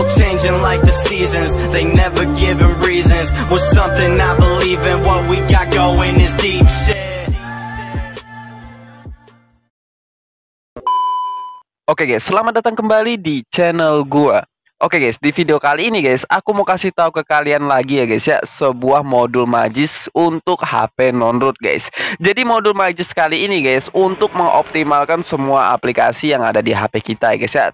people changing like the seasons They never giving reasons With something I believe in What we got going is deep shit Oke okay guys, selamat datang kembali di channel gua Oke okay guys, di video kali ini guys, aku mau kasih tahu ke kalian lagi ya guys ya, sebuah modul magis untuk HP non-root guys. Jadi modul magis kali ini guys, untuk mengoptimalkan semua aplikasi yang ada di HP kita ya guys ya,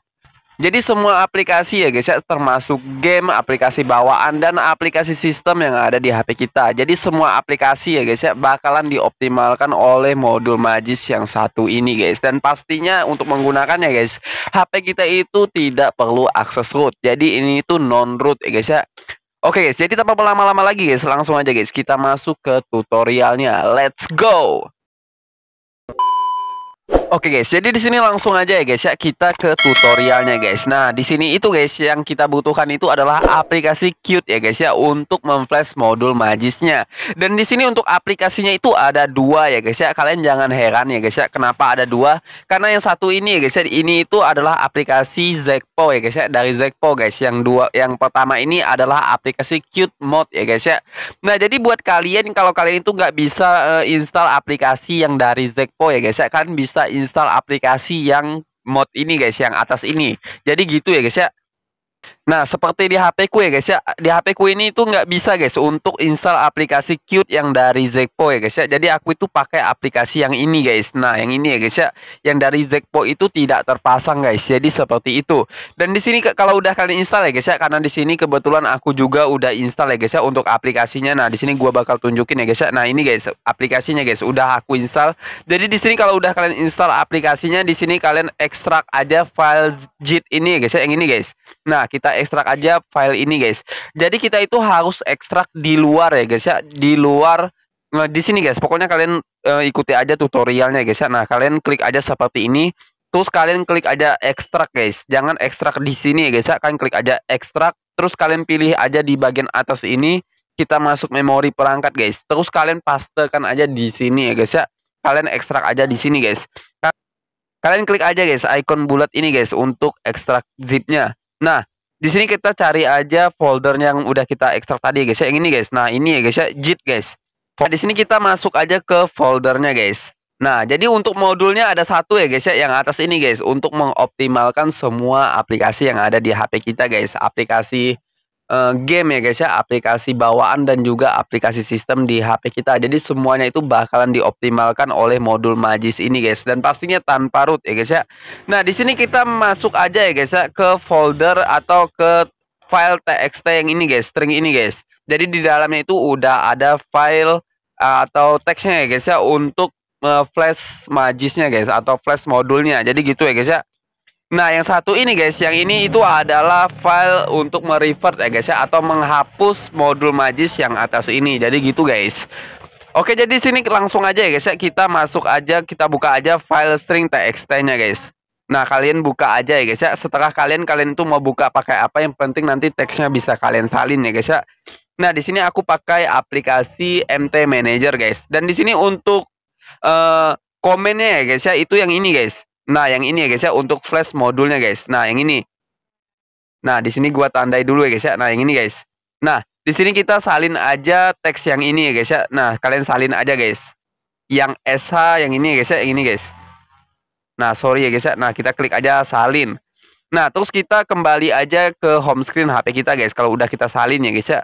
jadi semua aplikasi ya guys ya termasuk game, aplikasi bawaan dan aplikasi sistem yang ada di HP kita. Jadi semua aplikasi ya guys ya bakalan dioptimalkan oleh modul Magis yang satu ini guys. Dan pastinya untuk menggunakannya guys, HP kita itu tidak perlu akses root. Jadi ini tuh non root ya guys ya. Oke guys, jadi tanpa berlama-lama lagi guys, langsung aja guys kita masuk ke tutorialnya. Let's go. Oke guys, jadi di sini langsung aja ya guys ya kita ke tutorialnya guys. Nah di sini itu guys yang kita butuhkan itu adalah aplikasi cute ya guys ya untuk memflash modul magisnya. Dan di sini untuk aplikasinya itu ada dua ya guys ya. Kalian jangan heran ya guys ya kenapa ada dua? Karena yang satu ini ya guys ya ini itu adalah aplikasi Zekpo ya guys ya dari Zekpo guys. Yang dua yang pertama ini adalah aplikasi Cute Mode ya guys ya. Nah jadi buat kalian kalau kalian itu nggak bisa uh, install aplikasi yang dari Zekpo ya guys ya kalian bisa install aplikasi yang mod ini guys yang atas ini. Jadi gitu ya guys ya. Nah, seperti di HP ku ya guys ya, di HP ku ini itu nggak bisa guys untuk install aplikasi cute yang dari Zekpo ya guys ya. Jadi aku itu pakai aplikasi yang ini guys. Nah, yang ini ya guys ya, yang dari Zekpo itu tidak terpasang guys. Jadi seperti itu. Dan di sini kalau udah kalian install ya guys ya, karena di sini kebetulan aku juga udah install ya guys ya untuk aplikasinya. Nah, di sini gua bakal tunjukin ya guys ya. Nah, ini guys aplikasinya guys, udah aku install. Jadi di sini kalau udah kalian install aplikasinya, di sini kalian ekstrak aja file JIT ini ya guys ya, yang ini guys. Nah, kita ekstrak iya. aja file ini guys jadi kita itu harus ekstrak di luar ya guys ya di luar nah, di sini guys pokoknya kalian uh, ikuti aja tutorialnya guys ya nah kalian klik aja seperti ini terus kalian klik aja ekstrak guys jangan ekstrak di sini ya guys ya kalian klik aja ekstrak terus kalian pilih aja di bagian atas ini kita masuk memori perangkat guys terus kalian paste kan aja di sini ya guys ya kalian ekstrak aja di sini guys kalian klik aja guys icon bulat ini guys untuk ekstrak zipnya nah di sini kita cari aja folder yang udah kita ekstrak tadi guys ya. Yang ini guys. Nah, ini ya guys ya, JIT guys. Nah, di sini kita masuk aja ke foldernya guys. Nah, jadi untuk modulnya ada satu ya guys ya, yang atas ini guys, untuk mengoptimalkan semua aplikasi yang ada di HP kita guys. Aplikasi Eh, game ya guys ya, aplikasi bawaan dan juga aplikasi sistem di HP kita. Jadi semuanya itu bakalan dioptimalkan oleh modul Magis ini guys dan pastinya tanpa root ya guys ya. Nah, di sini kita masuk aja ya guys ya ke folder atau ke file txt yang ini guys, string ini guys. Jadi di dalamnya itu udah ada file eh, atau teksnya ya guys ya untuk eh, flash magisnya guys atau flash modulnya. Jadi gitu ya guys ya. Nah, yang satu ini guys, yang ini itu adalah file untuk merevert ya guys ya atau menghapus modul Magis yang atas ini. Jadi gitu guys. Oke, jadi sini langsung aja ya guys ya kita masuk aja, kita buka aja file string txt-nya guys. Nah, kalian buka aja ya guys ya. Setelah kalian kalian tuh mau buka pakai apa yang penting nanti teksnya bisa kalian salin ya guys ya. Nah, di sini aku pakai aplikasi MT Manager guys. Dan di sini untuk uh, komennya ya guys ya, itu yang ini guys Nah, yang ini ya guys ya untuk flash modulnya guys. Nah, yang ini. Nah, di sini gua tandai dulu ya guys ya. Nah, yang ini guys. Nah, di sini kita salin aja teks yang ini ya guys ya. Nah, kalian salin aja guys. Yang SH yang ini ya guys ya, yang ini guys. Nah, sorry ya guys ya. Nah, kita klik aja salin. Nah, terus kita kembali aja ke home screen HP kita guys kalau udah kita salin ya guys ya.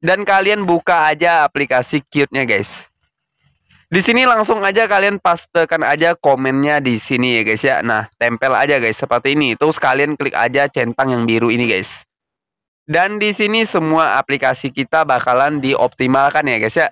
Dan kalian buka aja aplikasi qt nya guys. Di sini langsung aja kalian pastekan aja komennya di sini ya guys ya. Nah, tempel aja guys seperti ini. Terus kalian klik aja centang yang biru ini guys. Dan di sini semua aplikasi kita bakalan dioptimalkan ya guys ya.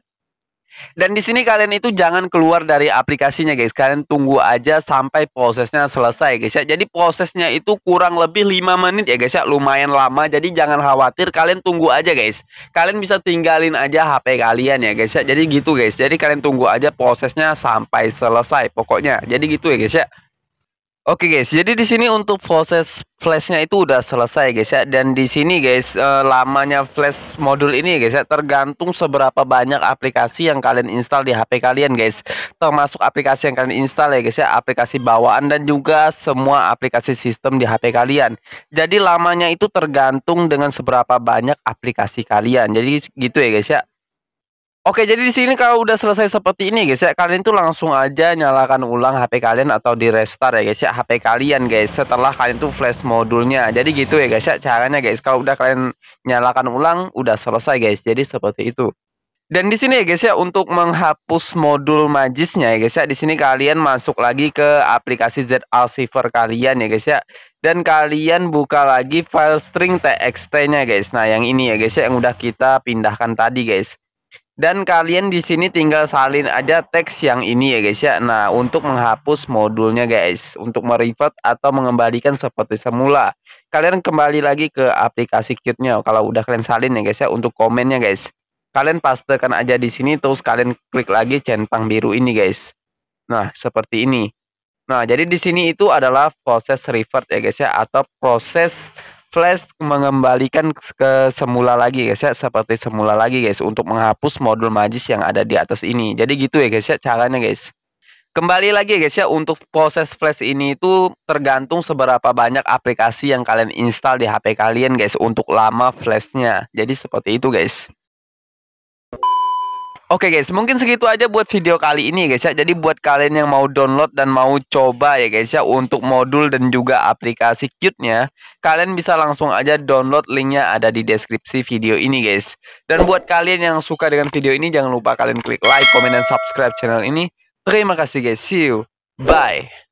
Dan di sini kalian itu jangan keluar dari aplikasinya guys. Kalian tunggu aja sampai prosesnya selesai guys ya. Jadi prosesnya itu kurang lebih 5 menit ya guys ya. Lumayan lama jadi jangan khawatir kalian tunggu aja guys. Kalian bisa tinggalin aja HP kalian ya guys ya. Jadi gitu guys. Jadi kalian tunggu aja prosesnya sampai selesai pokoknya. Jadi gitu ya guys ya. Oke okay guys, jadi di sini untuk proses flashnya itu udah selesai guys ya. Dan di sini guys e, lamanya flash modul ini guys ya tergantung seberapa banyak aplikasi yang kalian install di HP kalian guys. Termasuk aplikasi yang kalian install ya guys ya, aplikasi bawaan dan juga semua aplikasi sistem di HP kalian. Jadi lamanya itu tergantung dengan seberapa banyak aplikasi kalian. Jadi gitu ya guys ya. Oke, jadi di sini kalau udah selesai seperti ini guys ya, kalian tuh langsung aja nyalakan ulang HP kalian atau di restart ya guys ya HP kalian guys setelah kalian tuh flash modulnya. Jadi gitu ya guys ya caranya guys. Kalau udah kalian nyalakan ulang udah selesai guys. Jadi seperti itu. Dan di sini ya guys ya untuk menghapus modul majisnya ya guys ya di sini kalian masuk lagi ke aplikasi Z Alciver kalian ya guys ya dan kalian buka lagi file string txt-nya guys. Nah, yang ini ya guys ya yang udah kita pindahkan tadi guys dan kalian di sini tinggal salin aja teks yang ini ya guys ya. Nah, untuk menghapus modulnya guys, untuk merivert atau mengembalikan seperti semula. Kalian kembali lagi ke aplikasi qt kalau udah kalian salin ya guys ya untuk komennya guys. Kalian pastekan aja di sini terus kalian klik lagi centang biru ini guys. Nah, seperti ini. Nah, jadi di sini itu adalah proses revert ya guys ya atau proses Flash mengembalikan ke semula lagi guys ya seperti semula lagi guys untuk menghapus modul magis yang ada di atas ini. Jadi gitu ya guys ya caranya guys. Kembali lagi guys ya untuk proses flash ini itu tergantung seberapa banyak aplikasi yang kalian install di HP kalian guys untuk lama flashnya. Jadi seperti itu guys. Oke okay guys, mungkin segitu aja buat video kali ini guys ya. Jadi buat kalian yang mau download dan mau coba ya guys ya untuk modul dan juga aplikasi cute nya kalian bisa langsung aja download linknya ada di deskripsi video ini guys. Dan buat kalian yang suka dengan video ini jangan lupa kalian klik like, komen dan subscribe channel ini. Terima kasih guys. See you. Bye.